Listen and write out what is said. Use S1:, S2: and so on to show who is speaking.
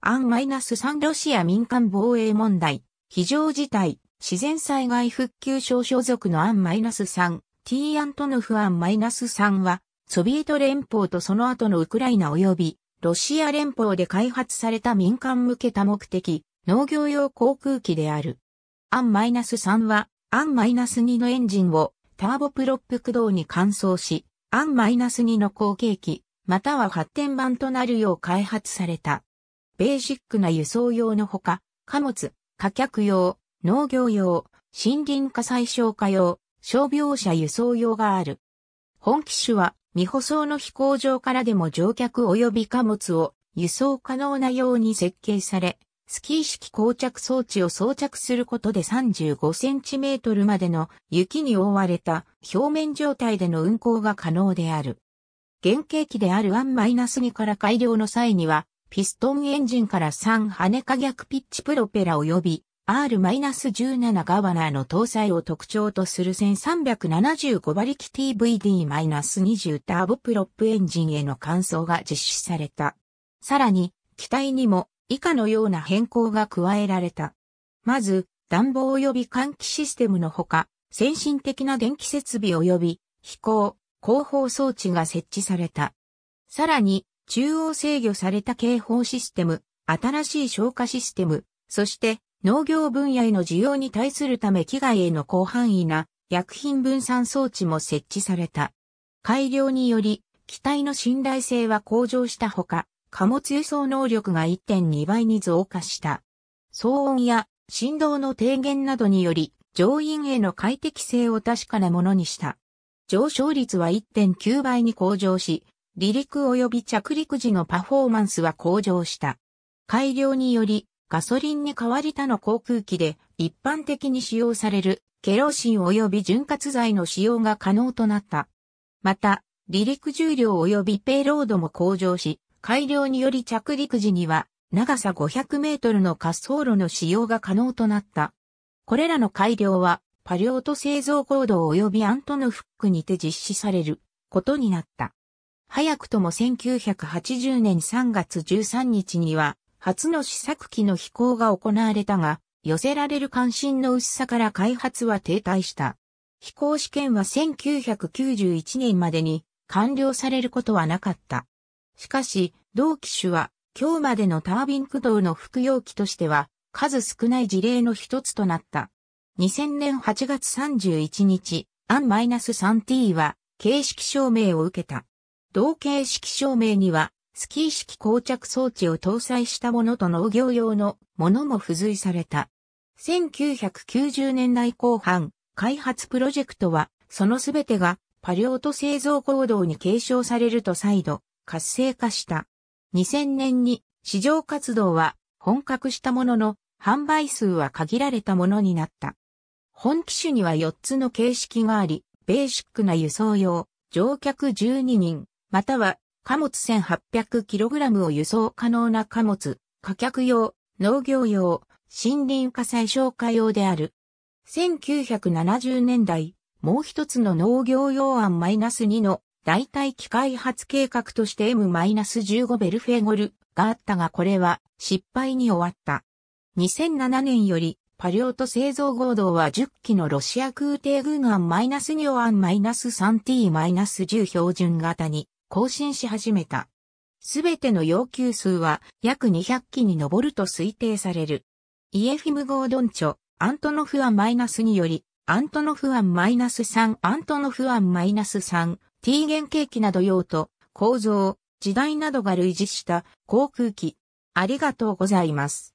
S1: アンマイナス -3 ロシア民間防衛問題、非常事態、自然災害復旧省所属のアンマイナス -3、T アントノフアンマイナス -3 は、ソビエト連邦とその後のウクライナ及び、ロシア連邦で開発された民間向け多目的、農業用航空機である。アンマイナス -3 は、アンマイナス -2 のエンジンをターボプロップ駆動に換装し、アンマイナス -2 の後継機、または発展版となるよう開発された。ベーシックな輸送用のほか、貨物、貨客用、農業用、森林火災消火用、傷病者輸送用がある。本機種は未舗装の飛行場からでも乗客及び貨物を輸送可能なように設計され、スキー式膠着装置を装着することで35センチメートルまでの雪に覆われた表面状態での運行が可能である。原型機である1-2から改良の際にはピストンエンジンから3羽化逆ピッチプロペラ及び R-17 ガバナーの搭載を特徴とする1375馬力 TVD-20 ターボプロップエンジンへの換装が実施された。さらに、機体にも以下のような変更が加えられた。まず、暖房及び換気システムのほか、先進的な電気設備及び飛行、後方装置が設置された。さらに、中央制御された警報システム、新しい消火システム、そして農業分野への需要に対するため機外への広範囲な薬品分散装置も設置された。改良により、機体の信頼性は向上したほか、貨物輸送能力が1.2倍に増加した。騒音や振動の低減などにより、乗員への快適性を確かなものにした。上昇率は1.9倍に向上し、離陸及び着陸時のパフォーマンスは向上した。改良により、ガソリンに代わり他の航空機で一般的に使用されるケロシン及び潤滑剤の使用が可能となった。また、離陸重量及びペイロードも向上し、改良により着陸時には長さ500メートルの滑走路の使用が可能となった。これらの改良は、パリオート製造行動及びアントノフックにて実施されることになった。早くとも1980年3月13日には、初の試作機の飛行が行われたが、寄せられる関心の薄さから開発は停滞した。飛行試験は1991年までに完了されることはなかった。しかし、同機種は今日までのタービン駆動の服用機としては数少ない事例の一つとなった。2000年8月31日、アン -3T は形式証明を受けた。同形式照明には、スキー式膠着装置を搭載したものと農業用のものも付随された。1990年代後半、開発プロジェクトは、そのすべてがパリオト製造行動に継承されると再度、活性化した。2000年に市場活動は本格したものの、販売数は限られたものになった。本機種には4つの形式があり、ベーシックな輸送用、乗客12人、または貨物 1800kg を輸送可能な貨物、貨客用、農業用、森林火災消火用である。1970年代、もう一つの農業用案 -2 の代替機開発計画として M-15 ベルフェゴルがあったがこれは失敗に終わった。2007年よりパリオと製造合同は10機のロシア空挺軍案 -2 案 -3T-10 標準型に更新し始めた。すべての要求数は約200機に上ると推定される。イエフィム・ゴードンチョ、アントノフアンマイナスにより、アントノフアンマイナス3、アントノフアンマイナス3、T 原型機など用途、構造、時代などが類似した航空機。ありがとうございます。